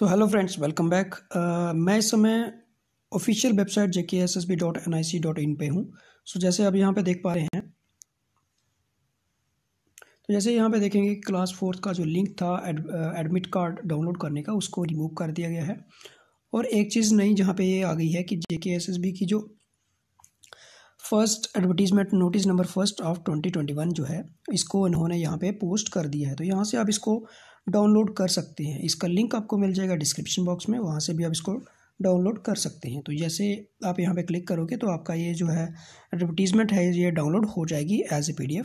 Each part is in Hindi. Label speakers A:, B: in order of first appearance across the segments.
A: सो हेलो फ्रेंड्स वेलकम बैक मैं इस समय official website J K S S B dot N I C dot in पर हूँ सो so, जैसे आप यहाँ पे देख पा रहे हैं तो जैसे यहाँ पे देखेंगे क्लास फोर्थ का जो लिंक था एड, एडमिट कार्ड डाउनलोड करने का उसको रिमूव कर दिया गया है और एक चीज़ नई जहाँ पे ये आ गई है कि जे के एस एस बी की जो first advertisement notice number first of twenty twenty one जो है इसको उन्होंने यहाँ पे पोस्ट कर दिया है तो यहाँ से आप इसको डाउनलोड कर सकते हैं इसका लिंक आपको मिल जाएगा डिस्क्रिप्शन बॉक्स में वहाँ से भी आप इसको डाउनलोड कर सकते हैं तो जैसे आप यहाँ पे क्लिक करोगे तो आपका ये जो है एडवर्टीज़मेंट है ये डाउनलोड हो जाएगी एज ए पी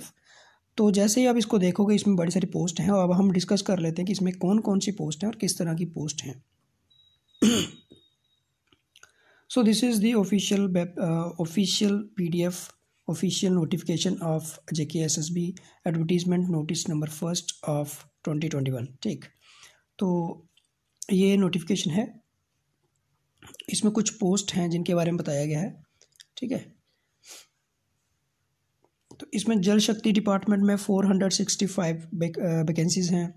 A: तो जैसे ही आप इसको देखोगे इसमें बड़ी सारी पोस्ट हैं और अब हम डिस्कस कर लेते हैं कि इसमें कौन कौन सी पोस्ट हैं और किस तरह की पोस्ट हैं so this is the official web official F official notification of J K S S B advertisement notice number first of twenty twenty one ठीक तो ये नोटिफिकेशन है इसमें कुछ पोस्ट हैं जिनके बारे में बताया गया है ठीक है तो इसमें जल शक्ति डिपार्टमेंट में four hundred sixty five vacancies हैं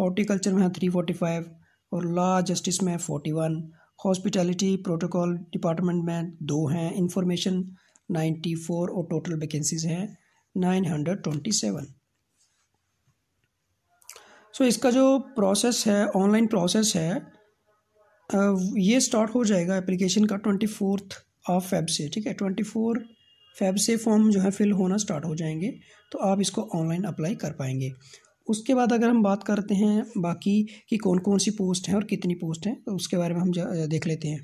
A: हॉर्टिकल्चर में है थ्री फोर्टी फाइव और लॉ जस्टिस में forty one hospitality protocol department में दो हैं इंफॉर्मेशन नाइन्टी फोर और टोटल वैकेंसीज हैं nine hundred twenty seven so so, इसका जो प्रोसेस है ऑनलाइन प्रोसेस है uh, ये स्टार्ट हो जाएगा एप्लीकेशन का ट्वेंटी फोर्थ ऑफ फेब से ठीक है ट्वेंटी फोर फेब से फॉर्म जो है फिल होना स्टार्ट हो जाएंगे तो आप इसको ऑनलाइन अप्लाई कर पाएंगे उसके बाद अगर हम बात करते हैं बाकी कि कौन कौन सी पोस्ट हैं और कितनी पोस्ट हैं तो उसके बारे में हम देख लेते हैं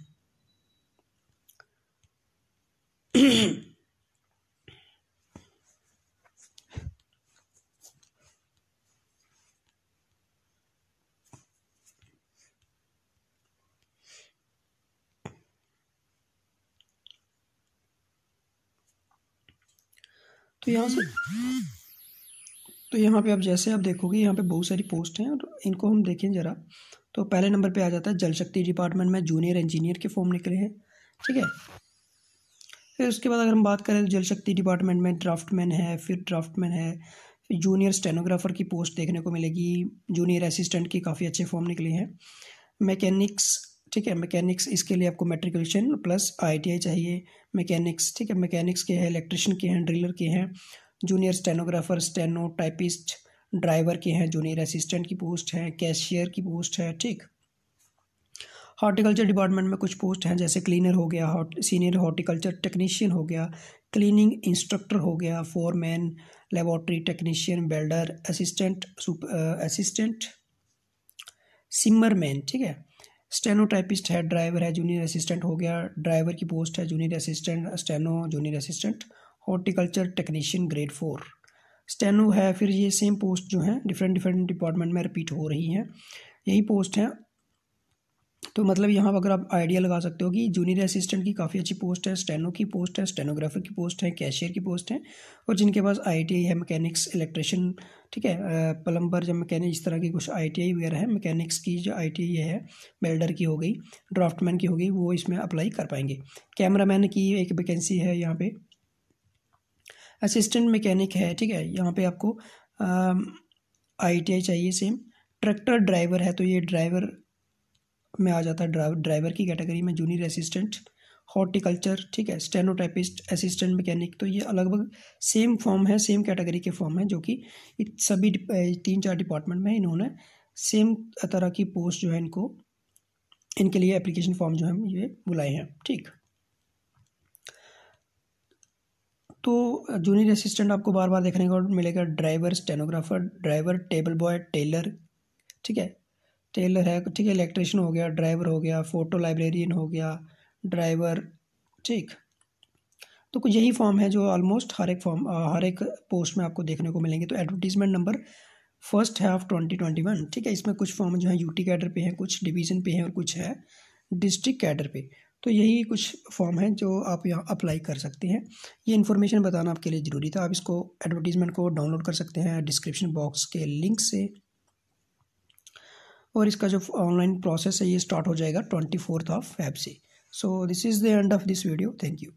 A: तो यहाँ से तो यहाँ पे आप जैसे आप देखोगे यहाँ पे बहुत सारी पोस्ट हैं और इनको हम देखें ज़रा तो पहले नंबर पे आ जाता है जल शक्ति डिपार्टमेंट में जूनियर इंजीनियर के फॉर्म निकले हैं ठीक है फिर उसके बाद अगर हम बात करें तो जल शक्ति डिपार्टमेंट में ड्राफ्टमैन है फिर ड्राफ्टमैन है फिर जूनियर स्टेनोग्राफर की पोस्ट देखने को मिलेगी जूनियर असिस्टेंट की काफ़ी अच्छे फॉर्म निकले हैं मैकेनिक्स ठीक है मैकेनिक्स इसके लिए आपको मेट्रिकुलेशन प्लस आईटीआई चाहिए मैकेनिक्स ठीक है मैकेनिक्स के हैं इलेक्ट्रिशियन के हैं ड्रिलर के हैं junior stenographer steno typist driver के हैं जूनियर असिस्टेंट की पोस्ट है कैशियर की पोस्ट है ठीक हॉर्टिकल्चर डिपार्टमेंट में कुछ पोस्ट हैं जैसे क्लीनर हो गया हॉट सीनियर हॉर्टिकल्चर टेक्नीशियन हो गया क्लीनिंग इंस्ट्रक्टर हो गया foreman laboratory technician welder assistant assistant सिमरमैन ठीक है स्टेनोटाइपिस्ट है ड्राइवर है जूनियर असिस्टेंट हो गया ड्राइवर की पोस्ट है junior assistant steno junior assistant horticulture technician grade four steno है फिर ये सेम पोस्ट जो है डिफरेंट डिफरेंट डिपार्टमेंट में रिपीट हो रही है यही पोस्ट है तो मतलब यहाँ पर अगर आप आइडिया लगा सकते हो कि जूनियर असिस्टेंट की काफ़ी अच्छी पोस्ट है स्टेनो की पोस्ट है स्टेनोग्राफर की पोस्ट है कैशियर की पोस्ट है और जिनके पास आई है मैकेनिक्स इलेक्ट्रिशियन ठीक है प्लम्बर या मैकेनिक इस तरह की कुछ आई वगैरह है मैकेनिक्स की जो आई है बेल्डर की हो गई ड्राफ्टमैन की हो गई वो इसमें अप्लाई कर पाएंगे मैन की एक वैकेंसी है यहाँ पर असिस्टेंट मैकेनिक है ठीक है यहाँ पर आपको आई चाहिए सेम ट्रैक्टर ड्राइवर है तो ये ड्राइवर में आ जाता है ड्राइवर ड्राइवर की कैटेगरी में जूनियर असिस्टेंट हॉर्टिकल्चर ठीक है स्टेनोटाइपिस्ट असिस्टेंट मैकेनिक तो ये अलग सेम फॉर्म है सेम कैटेगरी के फॉर्म है जो कि सभी तीन चार डिपार्टमेंट में इन्होंने सेम तरह की पोस्ट जो है इनको इनके लिए एप्लीकेशन फॉर्म जो है ये बुलाए हैं ठीक तो जूनियर असिस्टेंट आपको बार बार देखने को मिलेगा driver stenographer driver table boy tailor ठीक है टेलर है ठीक है इलेक्ट्रिशियन हो गया ड्राइवर हो गया फ़ोटो लाइब्रेरियन हो गया ड्राइवर ठीक तो कुछ यही फॉर्म है जो ऑलमोस्ट हर एक फॉर्म हर एक पोस्ट में आपको देखने को मिलेंगे तो advertisement number first of twenty twenty one ठीक है इसमें कुछ फॉर्म जो है यूटी कैडर पे हैं कुछ डिवीज़न पे हैं और कुछ है डिस्ट्रिक्ट कैडर पे तो यही कुछ फॉर्म है जो आप यहाँ अप्लाई कर सकते हैं ये इन्फॉर्मेशन बताना आपके लिए ज़रूरी था आप इसको एडवर्टीज़मेंट को डाउनलोड कर सकते हैं डिस्क्रिप्शन बॉक्स के लिंक से और इसका जो ऑनलाइन प्रोसेस है ये स्टार्ट हो जाएगा ट्वेंटी फोर्थ ऑफ फेब से so this is the end of this video thank you